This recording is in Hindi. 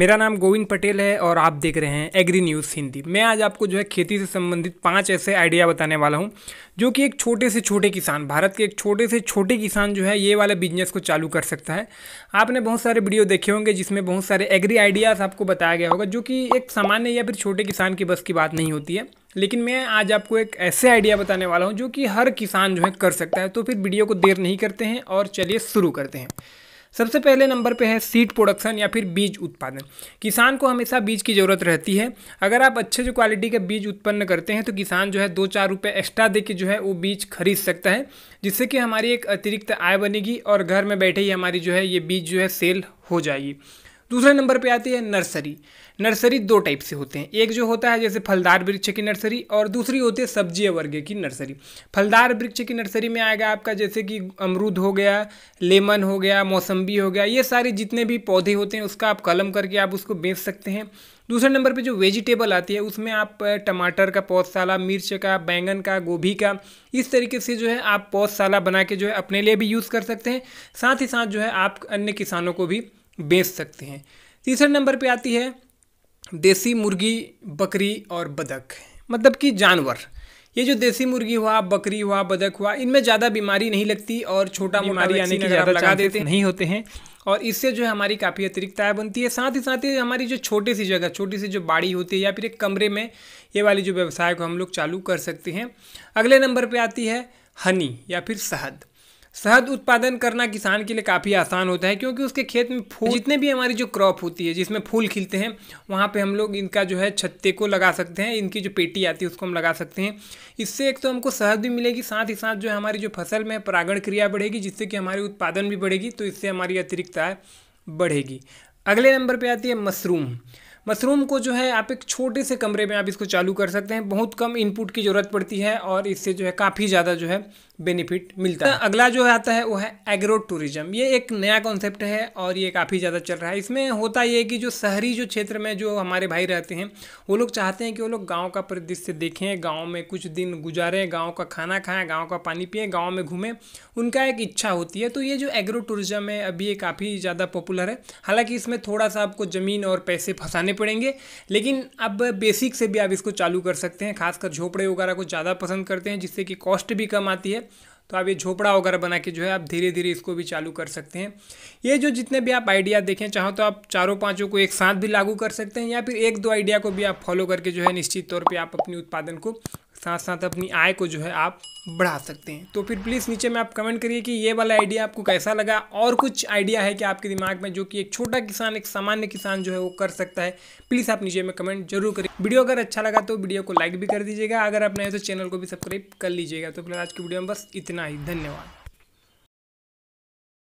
मेरा नाम गोविंद पटेल है और आप देख रहे हैं एग्री न्यूज़ हिंदी मैं आज आपको जो है खेती से संबंधित पांच ऐसे आइडिया बताने वाला हूं जो कि एक छोटे से छोटे किसान भारत के एक छोटे से छोटे किसान जो है ये वाला बिजनेस को चालू कर सकता है आपने बहुत सारे वीडियो देखे होंगे जिसमें बहुत सारे एग्री आइडियाज़ आपको बताया गया होगा जो कि एक सामान्य या फिर छोटे किसान की बस की बात नहीं होती है लेकिन मैं आज आपको एक ऐसे आइडिया बताने वाला हूँ जो कि हर किसान जो है कर सकता है तो फिर वीडियो को देर नहीं करते हैं और चलिए शुरू करते हैं सबसे पहले नंबर पे है सीड प्रोडक्शन या फिर बीज उत्पादन किसान को हमेशा बीज की ज़रूरत रहती है अगर आप अच्छे जो क्वालिटी के बीज उत्पन्न करते हैं तो किसान जो है दो चार रुपये एक्स्ट्रा दे के जो है वो बीज खरीद सकता है जिससे कि हमारी एक अतिरिक्त आय बनेगी और घर में बैठे ही हमारी जो है ये बीज जो है सेल हो जाएगी दूसरे नंबर पे आती है नर्सरी नर्सरी दो टाइप से होते हैं एक जो होता है जैसे फलदार वृक्ष की नर्सरी और दूसरी होती है सब्जी वर्ग की नर्सरी फलदार वृक्ष की नर्सरी में आएगा आपका जैसे कि अमरूद हो गया लेमन हो गया मौसम्बी हो गया ये सारे जितने भी पौधे होते हैं उसका आप कलम करके आप उसको बेच सकते हैं दूसरे नंबर पे जो वेजिटेबल आती है उसमें आप टमाटर का पौधशाला मिर्च का बैंगन का गोभी का इस तरीके से जो है आप पौधशाला बना के जो है अपने लिए भी यूज़ कर सकते हैं साथ ही साथ जो है आप अन्य किसानों को भी बेच सकते हैं तीसरे नंबर पे आती है देसी मुर्गी बकरी और बदक मतलब कि जानवर ये जो देसी मुर्गी हुआ बकरी हुआ बदक हुआ इनमें ज़्यादा बीमारी नहीं लगती और छोटा बीमारी आने की ज़्यादा लगा देते नहीं होते हैं और इससे जो है हमारी काफ़ी अतिरिक्त आय बनती है साथ ही साथ ही हमारी जो छोटी सी जगह छोटी सी जो बाड़ी होती है या फिर एक कमरे में ये वाली जो व्यवसाय को हम लोग चालू कर सकते हैं अगले नंबर पर आती है हनी या फिर शहद शहद उत्पादन करना किसान के लिए काफ़ी आसान होता है क्योंकि उसके खेत में फूल जितने भी हमारी जो क्रॉप होती है जिसमें फूल खिलते हैं वहाँ पे हम लोग इनका जो है छत्ते को लगा सकते हैं इनकी जो पेटी आती है उसको हम लगा सकते हैं इससे एक तो हमको शहद भी मिलेगी साथ ही साथ जो है हमारी जो फसल में परागण क्रिया बढ़ेगी जिससे कि हमारी उत्पादन भी बढ़ेगी तो इससे हमारी अतिरिक्त आय बढ़ेगी अगले नंबर पर आती है मशरूम मशरूम को जो है आप एक छोटे से कमरे में आप इसको चालू कर सकते हैं बहुत कम इनपुट की ज़रूरत पड़ती है और इससे जो है काफ़ी ज़्यादा जो है बेनिफिट मिलता है अगला जो आता है वो है एग्रो टूरिज्म ये एक नया कॉन्सेप्ट है और ये काफ़ी ज़्यादा चल रहा है इसमें होता ये कि जो शहरी जो क्षेत्र में जो हमारे भाई रहते हैं वो लोग चाहते हैं कि वो लोग गाँव का परिदृश्य देखें गाँव में कुछ दिन गुजारें गाँव का खाना खाएँ गाँव का पानी पिए गाँव में घूमें उनका एक इच्छा होती है तो ये जो एग्रो टूरिज्म है अभी ये काफ़ी ज़्यादा पॉपुलर है हालाँकि इसमें थोड़ा सा आपको ज़मीन और पैसे फंसाने पड़ेंगे लेकिन अब बेसिक से भी आप इसको चालू कर सकते हैं खासकर झोपड़े वगैरह को ज़्यादा पसंद करते हैं जिससे कि कॉस्ट भी कम आती है तो आप ये झोपड़ा वगैरह बना के जो है आप धीरे धीरे इसको भी चालू कर सकते हैं ये जो जितने भी आप आइडिया देखें चाहो तो आप चारों पाँचों को एक साथ भी लागू कर सकते हैं या फिर एक दो आइडिया को भी आप फॉलो करके जो है निश्चित तौर पर आप अपने उत्पादन को साथ साथ अपनी आय को जो है आप बढ़ा सकते हैं तो फिर प्लीज़ नीचे में आप कमेंट करिए कि ये वाला आइडिया आपको कैसा लगा और कुछ आइडिया है कि आपके दिमाग में जो कि एक छोटा किसान एक सामान्य किसान जो है वो कर सकता है प्लीज़ आप नीचे में कमेंट जरूर करिए वीडियो अगर अच्छा लगा तो वीडियो को लाइक भी कर दीजिएगा अगर आप नए तो चैनल को भी सब्सक्राइब कर लीजिएगा तो फिर आज की वीडियो में बस इतना ही धन्यवाद